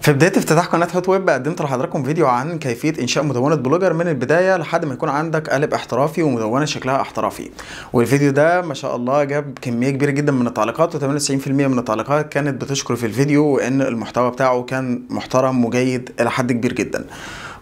في بدايه افتتاح قناه هوت ويب قدمت لحضراتكم فيديو عن كيفيه انشاء مدونه بلوجر من البدايه لحد ما يكون عندك قالب احترافي ومدونه شكلها احترافي والفيديو ده ما شاء الله جاب كميه كبيره جدا من التعليقات و98% من التعليقات كانت بتشكر في الفيديو وان المحتوى بتاعه كان محترم وجيد الى حد كبير جدا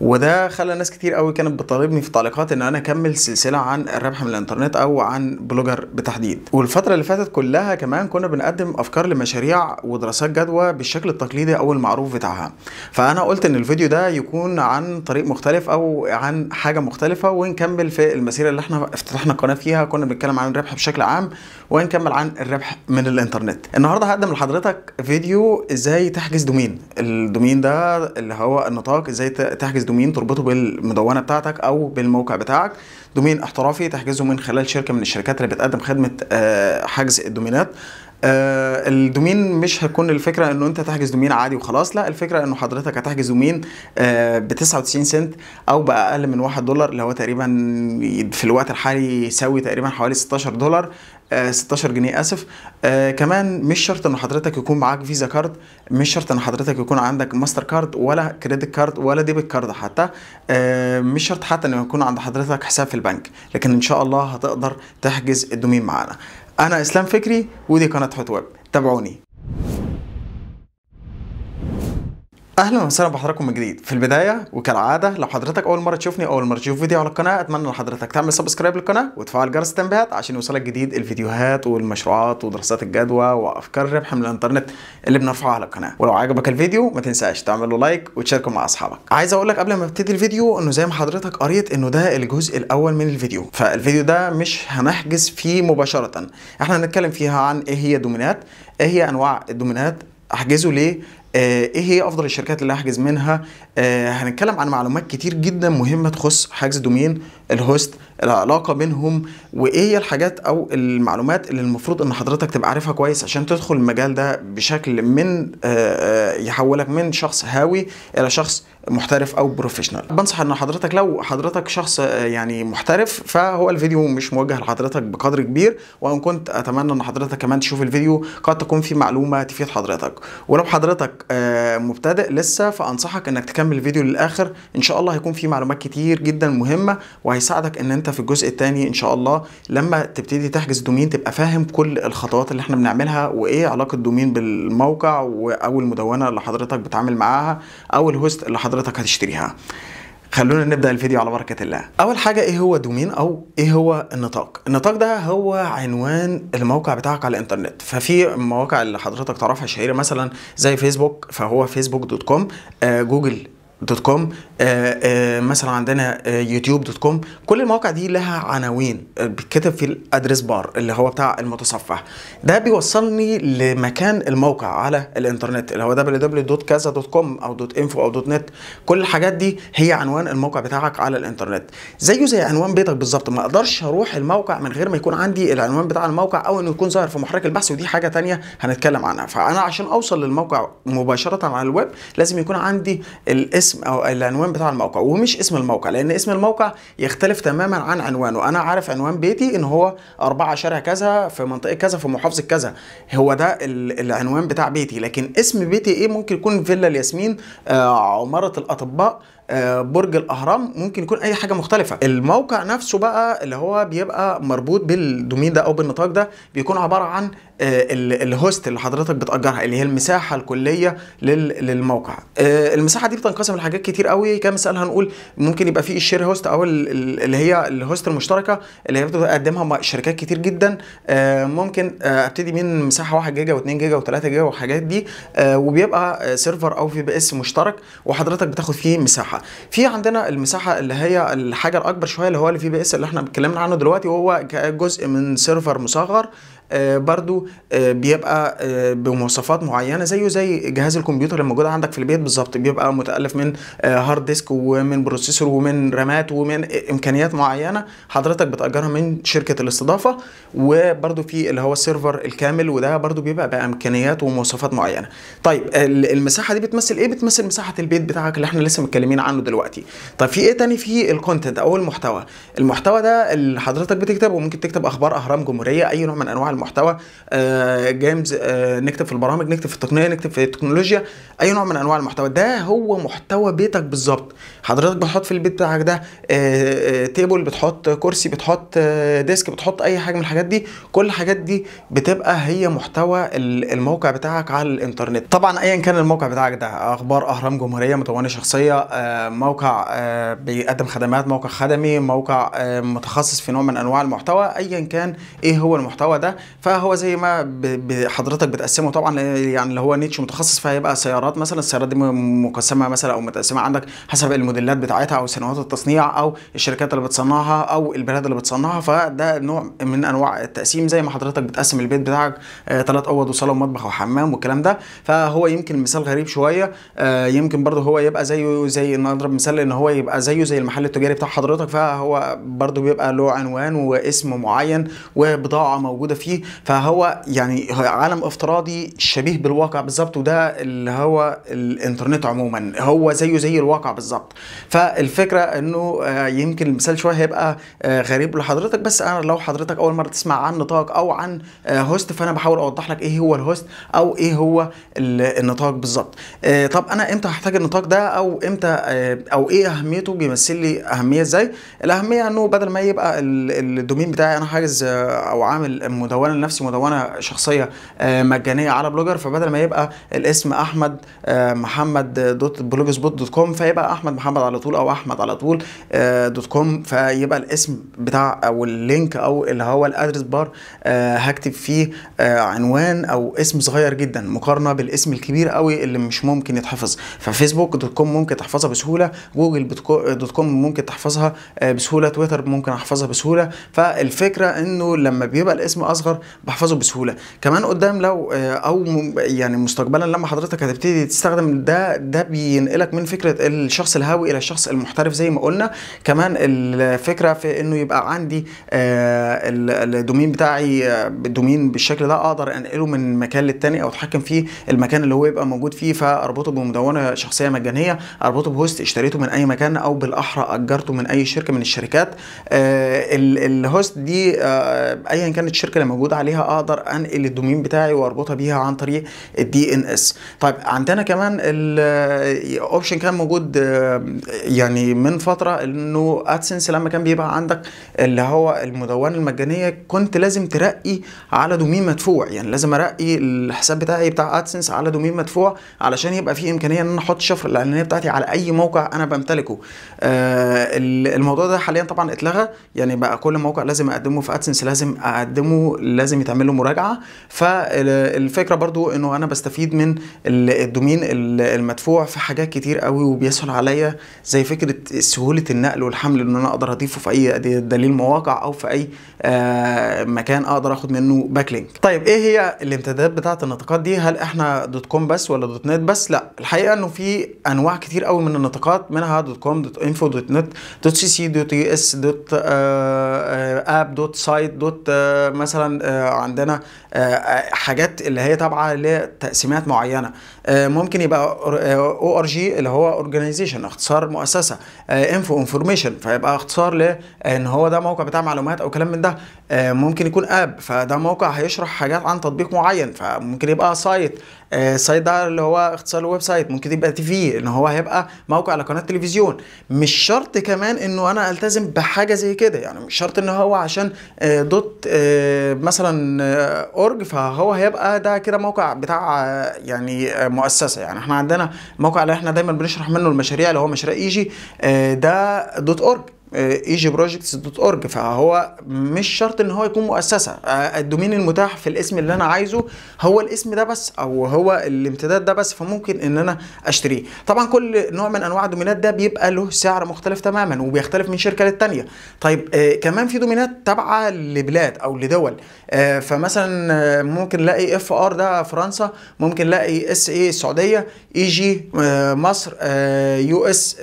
وده خلى ناس كتير قوي كانت بتطالبني في التعليقات ان انا اكمل سلسله عن الربح من الانترنت او عن بلوجر بالتحديد والفتره اللي فاتت كلها كمان كنا بنقدم افكار لمشاريع ودراسات جدوى بالشكل التقليدي او المعروف بتاعها فانا قلت ان الفيديو ده يكون عن طريق مختلف او عن حاجه مختلفه ونكمل في المسيره اللي احنا افتتحنا القناه فيها كنا بنتكلم عن الربح بشكل عام ونكمل عن الربح من الانترنت النهارده هقدم لحضرتك فيديو ازاي تحجز دومين الدومين ده اللي هو النطاق ازاي تحجز تحجز دومين تربطه بالمدونه بتاعتك او بالموقع بتاعك دومين احترافي تحجزه من خلال شركه من الشركات اللي بتقدم خدمه آه، حجز الدومينات آه، الدومين مش هتكون الفكره انه انت تحجز دومين عادي وخلاص لا الفكره انه حضرتك هتحجز دومين آه، ب 99 سنت او باقل من 1 دولار اللي هو تقريبا في الوقت الحالي يساوي تقريبا حوالي 16 دولار 16 آه، جنيه اسف آه كمان مش شرط ان حضرتك يكون معاك فيزا كارد مش شرط ان حضرتك يكون عندك ماستر كارد ولا كريدت كارد ولا ديبت كارد حتى آه مش شرط حتى ان يكون عند حضرتك حساب في البنك لكن ان شاء الله هتقدر تحجز الدومين معانا انا اسلام فكري ودي قناه حوت ويب تابعوني اهلا وسهلا بحضراتكم من جديد في البدايه وكالعاده لو حضرتك اول مره تشوفني اول مره تشوف فيديو على القناه اتمنى لو حضرتك تعمل سبسكرايب للقناه وتفعل جرس التنبيهات عشان يوصلك جديد الفيديوهات والمشروعات ودراسات الجدوى وافكار الربح من الانترنت اللي بنرفعها على القناه ولو عجبك الفيديو ما تنساش تعمل له لايك وتشاركه مع اصحابك عايز اقول لك قبل ما ابتدي الفيديو انه زي ما حضرتك قريت انه ده الجزء الاول من الفيديو فالفيديو ده مش هنحجز فيه مباشره احنا هنتكلم فيها عن ايه هي الدومينات ايه هي انواع الدومينات احجزه ليه آه، ايه هي افضل الشركات اللي هحجز منها آه، هنتكلم عن معلومات كتير جدا مهمه تخص حجز دومين الهوست العلاقه بينهم وايه هي الحاجات او المعلومات اللي المفروض ان حضرتك تبقى عارفها كويس عشان تدخل المجال ده بشكل من آه، يحولك من شخص هاوي الى شخص محترف او بروفيشنال بنصح ان حضرتك لو حضرتك شخص يعني محترف فهو الفيديو مش موجه لحضرتك بقدر كبير وان كنت اتمنى ان حضرتك كمان تشوف الفيديو قد تكون في معلومه تفيد حضرتك ولو حضرتك آه، مبتدئ لسه فانصحك انك تكمل الفيديو للاخر ان شاء الله هيكون فيه معلومات كتير جدا مهمه وهيساعدك ان انت في الجزء الثاني ان شاء الله لما تبتدي تحجز دومين تبقى فاهم كل الخطوات اللي احنا بنعملها وايه علاقه الدومين بالموقع او المدونه اللي حضرتك بتعمل معاها او الهوست اللي حضرتك هتشتريها خلونا نبدا الفيديو على بركه الله اول حاجه ايه هو دومين او ايه هو النطاق النطاق ده هو عنوان الموقع بتاعك على الانترنت ففي المواقع اللي حضرتك تعرفها شهيره مثلا زي فيسبوك فهو فيسبوك دوت كوم آه جوجل دوت كوم آه، آه، مثلا عندنا آه، يوتيوب دوت كوم كل المواقع دي لها عناوين بيتكتب في الادرس بار اللي هو بتاع المتصفح ده بيوصلني لمكان الموقع على الانترنت اللي هو كوم او دوت انفو او دوت نت كل الحاجات دي هي عنوان الموقع بتاعك على الانترنت زيه زي عنوان بيتك بالظبط ما اقدرش اروح الموقع من غير ما يكون عندي العنوان بتاع الموقع او انه يكون ظاهر في محرك البحث ودي حاجه ثانيه هنتكلم عنها فانا عشان اوصل للموقع مباشره على الويب لازم يكون عندي الاسم اسم او العنوان بتاع الموقع ومش اسم الموقع لان اسم الموقع يختلف تماما عن عنوانه انا عارف عنوان بيتي ان هو 4 شارع كذا في منطقه كذا في محافظه كذا هو ده العنوان بتاع بيتي لكن اسم بيتي ايه ممكن يكون فيلا الياسمين آه عماره الاطباء آه، برج الاهرام ممكن يكون اي حاجه مختلفه الموقع نفسه بقى اللي هو بيبقى مربوط بالدومين ده او بالنطاق ده بيكون عباره عن آه، الهوست اللي حضرتك بتاجرها اللي هي المساحه الكليه للموقع آه، المساحه دي بتنقسم لحاجات كتير قوي كمثال هنقول ممكن يبقى في الشير هوست او اللي هي الهوست المشتركه اللي هي بتقدمها شركات كتير جدا ممكن ابتدي من مساحه 1 جيجا و2 جيجا و3 جيجا والحاجات دي وبيبقى سيرفر او في بي اس مشترك وحضرتك بتاخد فيه مساحه المساحه في عندنا المساحه اللي هي الحاجه الاكبر شويه اللي هو الفي بي اس اللي احنا اتكلمنا عنه دلوقتي وهو جزء من سيرفر مصغر آه برضو آه بيبقى آه بمواصفات معينه زيه زي جهاز الكمبيوتر اللي موجود عندك في البيت بالظبط بيبقى متالف من هارد آه، ديسك ومن بروسيسور ومن رامات ومن آه، امكانيات معينه حضرتك بتاجرها من شركه الاستضافه وبرضو في اللي هو السيرفر الكامل وده برضو بيبقى بامكانيات ومواصفات معينه طيب المساحه دي بتمثل ايه بتمثل مساحه البيت بتاعك اللي احنا لسه متكلمين عنه دلوقتي طب في ايه تاني في الكونتنت او المحتوى المحتوى ده اللي حضرتك بتكتبه ممكن تكتب اخبار اهرام جمهوريه اي نوع من انواع المحتوى آه جيمز آه نكتب في البرامج نكتب في التقنيه نكتب في التكنولوجيا اي نوع من انواع المحتوى ده هو محتوى بيتك بالظبط حضرتك بتحط في البيت بتاعك ده آه تيبل آه، بتحط كرسي بتحط ديسك آه، بتحط اي حاجه من الحاجات دي كل الحاجات دي بتبقى هي محتوى الموقع بتاعك على الانترنت طبعا ايا كان الموقع بتاعك ده اخبار اهرام جمهوريه مدونه شخصيه آه، موقع آه، بيقدم خدمات موقع خدمي موقع آه، متخصص في نوع من انواع المحتوى ايا كان ايه هو المحتوى ده فهو زي ما حضرتك بتقسمه طبعا يعني اللي هو نيتش متخصص فهيبقى سيارات مثلا السيارات دي مقسمه مثلا او متقسمه عندك حسب الموديلات بتاعتها او سنوات التصنيع او الشركات اللي بتصنعها او البلاد اللي بتصنعها فده نوع من انواع التقسيم زي ما حضرتك بتقسم البيت بتاعك ثلاث آه، اوض وصاله ومطبخ وحمام والكلام ده فهو يمكن مثال غريب شويه يمكن برضه هو يبقى زيه زي نضرب مثال ان هو يبقى زيه زي المحل التجاري بتاع حضرتك فهو برضو بيبقى له عنوان واسم معين وبضاعه موجوده فيه فهو يعني عالم افتراضي شبيه بالواقع بالظبط وده اللي هو الانترنت عموما هو زيه زي الواقع بالظبط فالفكره انه آه، يمكن المثال شويه هيبقى آه، غريب لحضرتك بس انا لو حضرتك اول مره تسمع عن نطاق او عن هوست آه، فانا بحاول اوضح لك ايه هو الهوست او ايه هو النطاق بالظبط طب انا امتى هحتاج النطاق ده او امتى آه، او ايه اهميته بيمثل لي اهميه ازاي الاهميه انه بدل ما يبقى الدومين بتاعي انا حاجز آه، او عامل مدونه لنفسي مدونه شخصيه آه، مجانيه على بلوجر فبدل ما يبقى الاسم احمد محمد دوت بلوج سبوت دوت كوم فيبقى احمد محمد على طول او احمد على طول دوت كوم فيبقى الاسم بتاع او اللينك او اللي هو الادرس بار هكتب فيه عنوان او اسم صغير جدا مقارنه بالاسم الكبير قوي اللي مش ممكن يتحفظ ففيسبوك دوت كوم ممكن تحفظها بسهوله بسهوله جوجل دوت كوم ممكن تحفظها آه، بسهوله تويتر ممكن احفظها بسهوله فالفكره انه لما بيبقى الاسم اصغر بحفظه بسهوله كمان قدام لو آه، او يعني مستقبلا لما حضرتك هتبتدي تستخدم ده ده بينقلك من فكره الشخص الهاوي الى الشخص المحترف زي ما قلنا كمان الفكره في انه يبقى عندي آه، الدومين بتاعي الدومين بالشكل ده اقدر انقله من مكان للتاني او اتحكم فيه المكان اللي هو يبقى موجود فيه فاربطه بمدونه شخصيه مجانيه اربطه الهوست اشتريته من اي مكان او بالاحرى اجرته من اي شركه من الشركات آه، الهوست دي آه، ايا كانت الشركه اللي موجوده عليها اقدر انقل الدومين بتاعي واربطها بيها عن طريق الدي ان اس طيب عندنا كمان الاوبشن آه، كان موجود يعني من فتره انه ادسنس لما كان بيبقى عندك اللي هو المدونه المجانيه كنت لازم ترقي على دومين مدفوع يعني لازم ارقي الحساب بتاعي بتاع ادسنس على دومين مدفوع علشان يبقى في امكانيه ان انا احط الشفره الاعلانيه بتاعتي على اي موقع انا بمتلكه آه، الموضوع ده حاليا طبعا اتلغى يعني بقى كل موقع لازم اقدمه في ادسنس لازم اقدمه لازم يتعمل له مراجعه فالفكره برضو انه انا بستفيد من الدومين المدفوع في حاجات كتير قوي وبيسهل عليا زي فكره سهوله النقل والحمل ان انا اقدر اضيفه في اي دليل مواقع او في اي آه، مكان اقدر اخد منه باك لينك طيب ايه هي الامتدادات بتاعه النطاقات دي هل احنا دوت كوم بس ولا دوت نت بس لا الحقيقه انه في انواع كتير قوي من النطاقات منها دوت كوم دوت انفو دوت نت دوت سي سي دوت يو اس دوت آه، آه، اب دوت سايت دوت آه، مثلا عندنا حاجات اللي هي تابعه لتقسيمات معينه آه، ممكن يبقى او ار جي اللي هو اورجانيزيشن اختصار مؤسسه انفو آه، انفورميشن فيبقى اختصار لان آه، هو ده موقع بتاع معلومات او كلام من ده ممكن يكون اب فده موقع هيشرح حاجات عن تطبيق معين فممكن يبقى سايت سايت ده اللي هو اختصار الويب سايت ممكن يبقى تي في ان هو هيبقى موقع لقناه تلفزيون مش شرط كمان انه انا التزم بحاجه زي كده يعني مش شرط ان هو عشان دوت مثلا اورج فهو هيبقى ده كده موقع بتاع يعني مؤسسه يعني احنا عندنا الموقع اللي احنا دايما بنشرح منه المشاريع اللي هو مشاريع ايجي آه، ده دوت اورج آه، ايجي بروجكتس دوت اورج فهو مش شرط ان هو يكون مؤسسه آه، الدومين المتاح في الاسم اللي انا عايزه هو الاسم ده بس او هو الامتداد ده بس فممكن ان انا اشتريه طبعا كل نوع من انواع الدومينات ده بيبقى له سعر مختلف تماما وبيختلف من شركه للتانيه طيب آه، كمان في دومينات تابعه لبلاد او لدول فمثلا ممكن الاقي اف ار ده فرنسا ممكن الاقي اس اي السعوديه اي جي مصر يو اس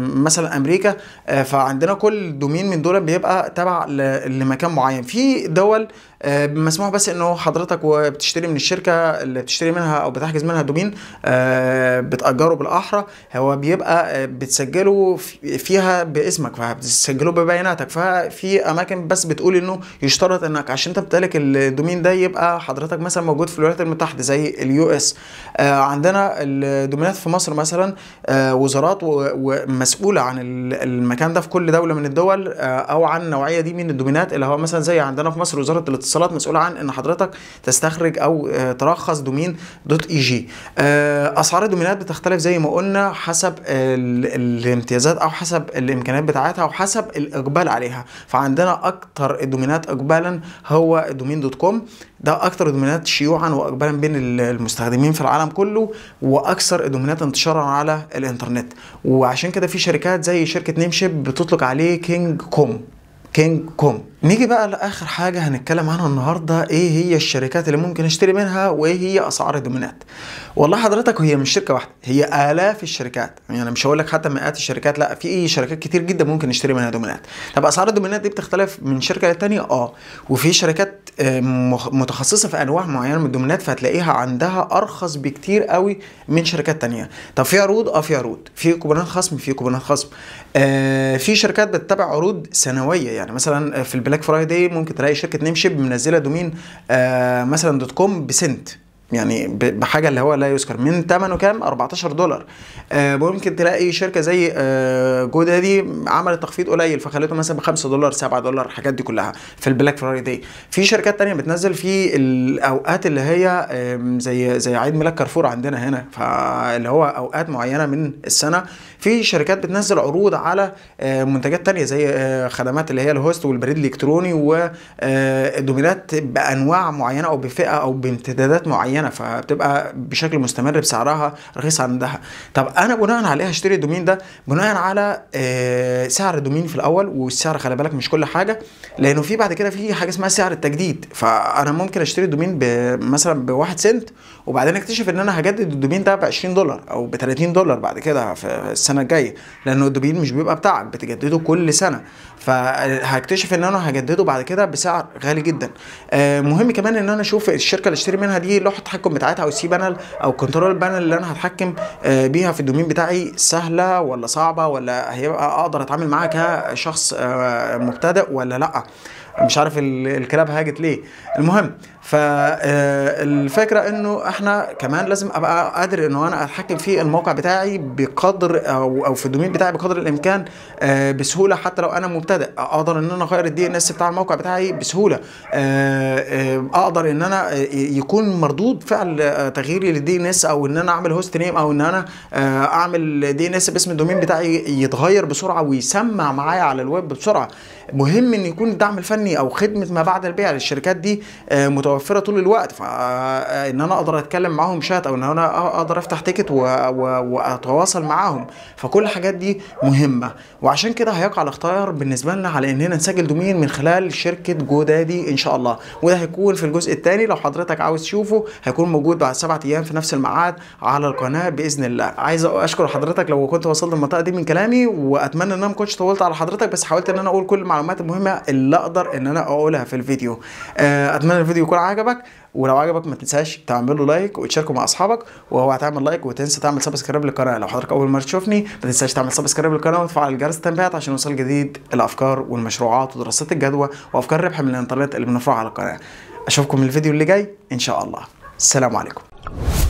مثلا امريكا آه فعند عندنا كل دومين من دول بيبقى تابع لمكان معين في دول آه، مسموح بس انه حضرتك وبتشتري من الشركه اللي بتشتري منها او بتحجز منها دومين آه، بتاجره بالاحرى هو بيبقى آه، بتسجله فيها باسمك فبتسجله ببياناتك ففي اماكن بس بتقول انه يشترط انك عشان تمتلك الدومين ده يبقى حضرتك مثلا موجود في الولايات المتحده زي اليو اس عندنا الدومينات في مصر مثلا وزارات ومسؤوله عن المكان ده في كل كل دوله من الدول آه، او عن النوعيه دي من الدومينات اللي هو مثلا زي عندنا في مصر وزاره الاتصالات مسؤوله عن ان حضرتك تستخرج او آه، ترخص دومين دوت اي جي آه، اسعار الدومينات بتختلف زي ما قلنا حسب الامتيازات او حسب الامكانيات بتاعتها وحسب الاقبال عليها فعندنا اكتر الدومينات اقبالا هو الدومين دوت كوم ده اكتر الدومينات شيوعا واقبالا بين المستخدمين في العالم كله واكثر الدومينات انتشارا على الانترنت وعشان كده في شركات زي شركه نيمشيب بتطلق عليه كينج كوم كينج كوم نيجي بقى لاخر حاجه هنتكلم عنها النهارده ايه هي الشركات اللي ممكن اشتري منها وايه هي اسعار الدومينات والله حضرتك هي مش شركه واحده هي الاف الشركات يعني انا مش هقول لك حتى مئات الشركات لا في إيه شركات كتير جدا ممكن نشتري منها دومينات طب اسعار الدومينات دي بتختلف من شركه للتانيه اه وفي شركات آه، متخصصه في انواع معينه من الدومينات فهتلاقيها عندها ارخص بكتير قوي من شركات تانيه طب في عروض اه في عروض في كوبونات خصم في كوبونات خصم آه في شركات بتتابع عروض سنويه يعني مثلا آه، في بلاك فرايداي ممكن تلاقي شركه نيمشيب منزله دومين آه، مثلا دوت كوم بسنت يعني بحاجه اللي هو لا يذكر من ثمنه كام 14 دولار آه ممكن تلاقي شركه زي آه دي عملت تخفيض قليل فخلته مثلا ب 5 دولار 7 دولار الحاجات دي كلها في البلاك فرايداي في شركات تانية بتنزل في الاوقات اللي هي آه زي زي عيد ميلاد كارفور عندنا هنا فاللي هو اوقات معينه من السنه في شركات بتنزل عروض على آه، منتجات تانية زي آه، خدمات اللي هي الهوست والبريد الالكتروني والدومينات آه، بانواع معينه او بفئه او بامتدادات معينه معينه فبتبقى بشكل مستمر بسعرها رخيص عندها طب انا بناء ايه هشتري الدومين ده بناء على آه، سعر الدومين في الاول والسعر خلي بالك مش كل حاجه لانه في بعد كده في حاجه اسمها سعر التجديد فانا ممكن اشتري الدومين مثلا بواحد سنت وبعدين اكتشف ان انا هجدد الدوبين ده ب 20 دولار او ب 30 دولار بعد كده في السنه الجايه لانه الدوبين مش بيبقى بتاعك بتجدده كل سنه فهكتشف ان انا هجدده بعد كده بسعر غالي جدا آه، مهم كمان ان انا اشوف الشركه اللي اشتري منها دي لوحه التحكم بتاعتها او سي بانل او الكنترول بانل اللي انا هتحكم آه، بيها في الدومين بتاعي سهله ولا صعبه ولا هيبقى اقدر اتعامل معاها كشخص آه، مبتدئ ولا لا مش عارف الكلاب هاجت ليه المهم فالفكره انه احنا كمان لازم ابقى قادر انه انا اتحكم في الموقع بتاعي بقدر او او في الدومين بتاعي بقدر الامكان آه، بسهوله حتى لو انا مبتدئ اقدر ان انا اغير الدي ان اس بتاع الموقع بتاعي بسهوله آه، آه، اقدر ان انا يكون مردود فعل تغييري للدي ان اس او ان انا اعمل هوست نيم او ان انا اعمل دي ان اس باسم الدومين بتاعي يتغير بسرعه ويسمع معايا على الويب بسرعه مهم ان يكون الدعم الفني او خدمه ما بعد البيع للشركات دي متوفره متوفره طول الوقت فان آه، انا اقدر اتكلم معاهم شات او ان انا اقدر افتح تيكت واتواصل معاهم فكل الحاجات دي مهمه وعشان كده هيقع الاختيار بالنسبه لنا على اننا نسجل دومين من خلال شركه جودادي ان شاء الله وده هيكون في الجزء الثاني لو حضرتك عاوز تشوفه هيكون موجود بعد سبعة ايام في نفس الميعاد على القناه باذن الله عايز اشكر حضرتك لو كنت وصلت للمنطقه دي من كلامي واتمنى ان انا ما كنتش طولت على حضرتك بس حاولت ان انا اقول كل المعلومات المهمه اللي اقدر ان انا اقولها في الفيديو آه، اتمنى الفيديو يكون عجبك ولو عجبك ما تنساش تعمل له لايك وتشاركه مع اصحابك وهو هتعمل لايك وتنسى تعمل سبسكرايب للقناه لو حضرتك اول مره تشوفني ما تنساش تعمل سبسكرايب للقناه وتفعل جرس التنبيهات عشان يوصل جديد الافكار والمشروعات ودراسات الجدوى وافكار الربح من الانترنت اللي بنرفعها على القناه اشوفكم الفيديو اللي جاي ان شاء الله السلام عليكم